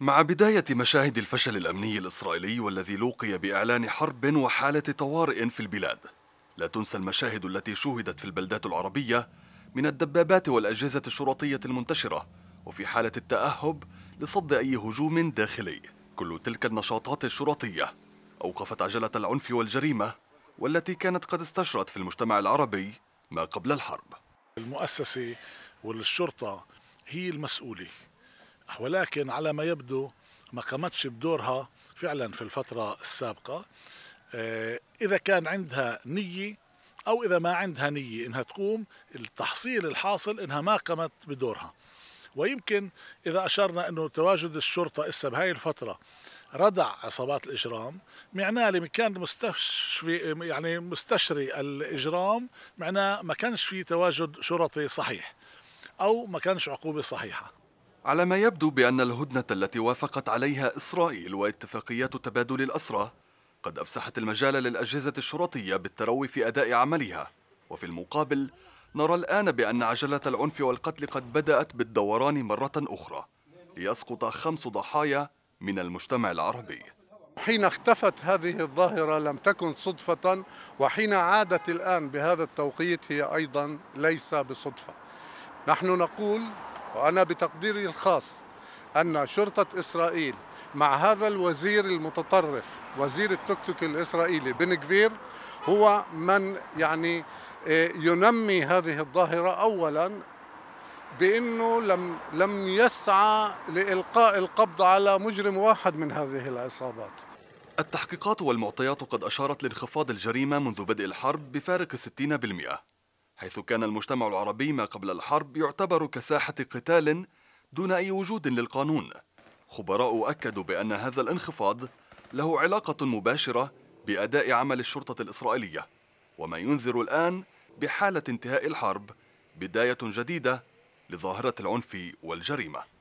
مع بداية مشاهد الفشل الأمني الإسرائيلي والذي لوقي بإعلان حرب وحالة طوارئ في البلاد لا تنسى المشاهد التي شوهدت في البلدات العربية من الدبابات والأجهزة الشرطية المنتشرة وفي حالة التأهب لصد أي هجوم داخلي كل تلك النشاطات الشرطية أوقفت عجلة العنف والجريمة والتي كانت قد استشرت في المجتمع العربي ما قبل الحرب المؤسسة والشرطة هي المسؤولة ولكن على ما يبدو ما قامتش بدورها فعلا في الفترة السابقة آه، إذا كان عندها نية أو إذا ما عندها نية إنها تقوم التحصيل الحاصل إنها ما قامت بدورها ويمكن إذا أشرنا أنه تواجد الشرطة إسا بهاي الفترة ردع عصابات الإجرام معناه اللي كان مستشفي يعني مستشري الإجرام معناه ما كانش في تواجد شرطي صحيح أو ما كانش عقوبة صحيحة على ما يبدو بأن الهدنة التي وافقت عليها إسرائيل واتفاقيات تبادل الأسرى قد أفسحت المجال للأجهزة الشرطية بالتروي في أداء عملها وفي المقابل نرى الآن بأن عجلة العنف والقتل قد بدأت بالدوران مرة أخرى ليسقط خمس ضحايا من المجتمع العربي حين اختفت هذه الظاهرة لم تكن صدفة وحين عادت الآن بهذا التوقيت هي أيضا ليس بصدفة نحن نقول وأنا بتقديري الخاص أن شرطة إسرائيل مع هذا الوزير المتطرف وزير التكتك الإسرائيلي بن كفير هو من يعني آه، ينمي هذه الظاهرة أولا بأنه لم, لم يسعى لإلقاء القبض على مجرم واحد من هذه العصابات التحقيقات والمعطيات قد أشارت لانخفاض الجريمة منذ بدء الحرب بفارق 60% حيث كان المجتمع العربي ما قبل الحرب يعتبر كساحة قتال دون أي وجود للقانون خبراء أكدوا بأن هذا الانخفاض له علاقة مباشرة بأداء عمل الشرطة الإسرائيلية وما ينذر الآن بحالة انتهاء الحرب بداية جديدة لظاهرة العنف والجريمة